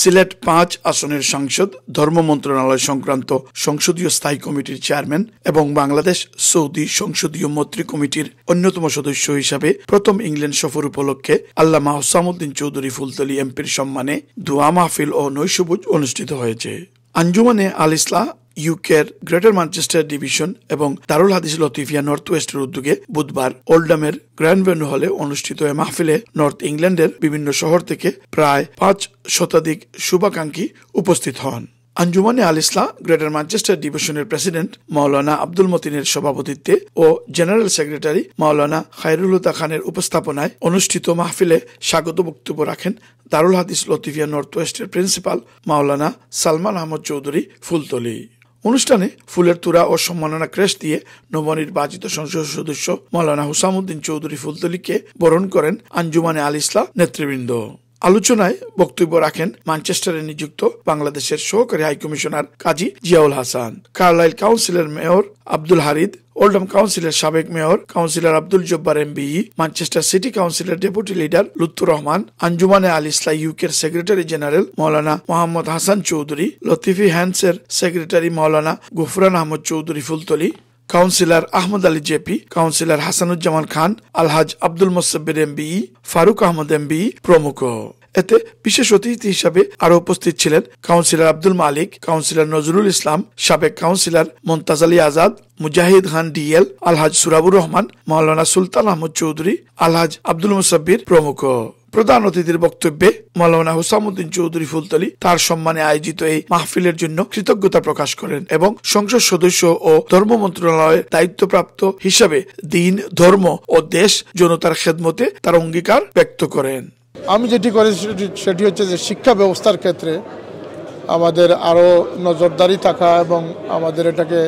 সিলেট পাঁচ আসনের সাংসদ ধর্ম মন্ত্রণালয় সংক্রান্ত সংসদীয় স্থায়ী কমিটির চেয়ারম্যান এবং বাংলাদেশ সৌদি সংসদীয় মন্ত্রী কমিটির অন্যতম সদস্য হিসাবে প্রথম ইংল্যান্ড সফর উপলক্ষে আল্লামা হোসামুদ্দিন চৌধুরী ফুলতলি এমপির সম্মানে দোয়া মাহফিল ও নৈশভোজ অনুষ্ঠিত হয়েছে আঞ্জুমানে আল ইসলা ইউকের গ্রেটার ম্যানচেস্টার ডিভিশন এবং দারুল হাদিস লতিফিয়া নর্থ ওয়েস্টের উদ্যোগে বুধবার ওল্ডামের গ্র্যান্ডভেন্যু হলে অনুষ্ঠিত এ মাহফিলে নর্থ ইংল্যান্ডের বিভিন্ন শহর থেকে প্রায় পাঁচ শতাধিক শুভাকাঙ্ক্ষী উপস্থিত হন আঞ্জুমানে আল ইসলাম গ্রেটার ম্যানচেস্টার ডিভিশনের প্রেসিডেন্ট মাওলানা আব্দুল মতিনের সভাপতিত্বে ও জেনারেল সেক্রেটারি মাওলানা খায়রুল হুদা খানের উপস্থাপনায় অনুষ্ঠিত মাহফিলে স্বাগত বক্তব্য রাখেন দারুল হাদিস লতিফিয়া নর্থ ওয়েস্টের প্রিন্সিপাল মাওলানা সালমান আহমদ চৌধুরী ফুলতলি অনুষ্ঠানে ফুলের তুরা ও সম্মাননা ক্রেশ দিয়ে নবনির্বাচিত সংসদ সদস্য মৌলানা হুসামুদ্দিন চৌধুরী ফুলতলিকে বরণ করেন আঞ্জুমানে আল ইসলাম নেতৃবৃন্দ আলোচনায় বক্তব্য রাখেন ম্যানচেস্টারে নিযুক্ত বাংলাদেশের সহকারী কমিশনার কাজী জিয়াউল হাসান কার্লাইল কাউন্সিলের মেয়র আব্দুল হারিদ ওল্ডম কাউন্সিলের সাবেক mayor councillor Abdul Jabbar MB Manchester city কাউন্সিলের ডেপুটি লিডার লুত্তুর রহমান আঞ্জুমানে আল ইসলা ইউকের সেক্রেটারি জেনারেল মৌলানা মোহাম্মদ হাসান চৌধুরী লতিফি হ্যান্সের secretary Maulana Gufran Ahmed Chowdhury Fultali councillor Ahmed Ali JP councillor Hasanuzzaman Khan Alhaj Abdul Mosabbir MB Faruk Ahmed MBE প্রমুখ এতে বিশেষ অতিথি হিসাবে আরো উপস্থিত ছিলেন কাউন্সিলর আব্দুল মালিক কাউন্সিলর নজরুল ইসলাম সাবেক কাউন্সিলর মোমতাজ আলী আজাদ মুজাহিদ খান ডিএল আলহাজ সুরাবুর রহমান মাওলানা সুলতান আহমদ চৌধুরী আলহাজ আব্দুল মুসাব্বির প্রমুখ প্রধান অতিথির বক্তব্যে মৌলানা হুসামুদ্দিন চৌধুরী ফুলতলি তার সম্মানে আয়োজিত এই মাহফিলের জন্য কৃতজ্ঞতা প্রকাশ করেন এবং সংসদ সদস্য ও ধর্ম মন্ত্রণালয়ের দায়িত্বপ্রাপ্ত হিসাবে দিন ধর্ম ও দেশ জনতার খেদমতে তার অঙ্গীকার ব্যক্ত করেন আমি যেটি করি সেটি হচ্ছে যে শিক্ষা ব্যবস্থার ক্ষেত্রে আমাদের আরও নজরদারি থাকা এবং আমাদের এটাকে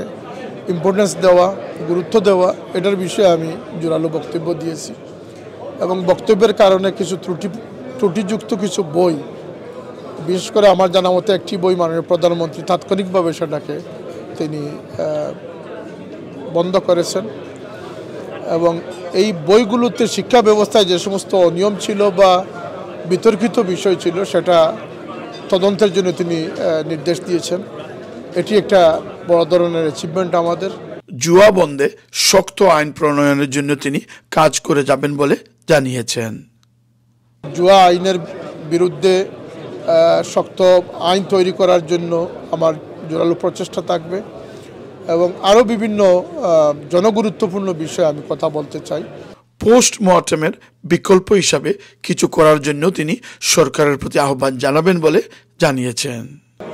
ইম্পর্টেন্স দেওয়া গুরুত্ব দেওয়া এটার বিষয়ে আমি জোরালো বক্তব্য দিয়েছি এবং বক্তব্যের কারণে কিছু ত্রুটি ত্রুটিযুক্ত কিছু বই বিশেষ করে আমার জানা মতো একটি বই মাননীয় প্রধানমন্ত্রী তাৎক্ষণিকভাবে সেটাকে তিনি বন্ধ করেছেন এবং এই বইগুলোতে শিক্ষা ব্যবস্থায় যে সমস্ত অনিয়ম ছিল বা বিতর্কিত বিষয় ছিল সেটা তদন্তের জন্য তিনি নির্দেশ দিয়েছেন এটি একটা বড় ধরনের অ্যাচিভমেন্ট আমাদের জুয়া বন্ধে শক্ত আইন প্রণয়নের জন্য তিনি কাজ করে যাবেন বলে জানিয়েছেন জুয়া আইনের বিরুদ্ধে শক্ত আইন তৈরি করার জন্য আমার জোরালো প্রচেষ্টা থাকবে এবং আরও বিভিন্ন জনগুরুত্বপূর্ণ বিষয়ে আমি কথা বলতে চাই পোস্ট মর্টেমের বিকল্প হিসাবে কিছু করার জন্য তিনি সরকারের প্রতি আহ্বান জানাবেন বলে জানিয়েছেন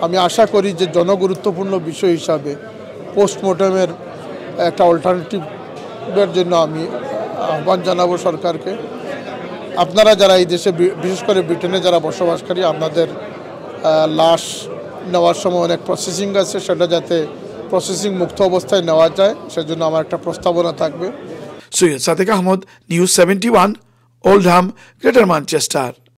আমি আশা করি যে জনগুরুত্বপূর্ণ বিষয় হিসাবে পোস্টমর্টমের একটা অল্টারনেটিভের জন্য আমি আহ্বান জানাবো সরকারকে আপনারা যারা এই দেশে বিশেষ করে ব্রিটেনে যারা বসবাসকারী আপনাদের লাশ নেওয়ার সময় অনেক প্রসেসিং আছে সেটা যাতে প্রসেসিং মুক্ত অবস্থায় নেওয়া যায় সেজন্য আমার একটা প্রস্তাবনা থাকবে Syed Sadek Ahmed news seventy one Oldham greater Manchester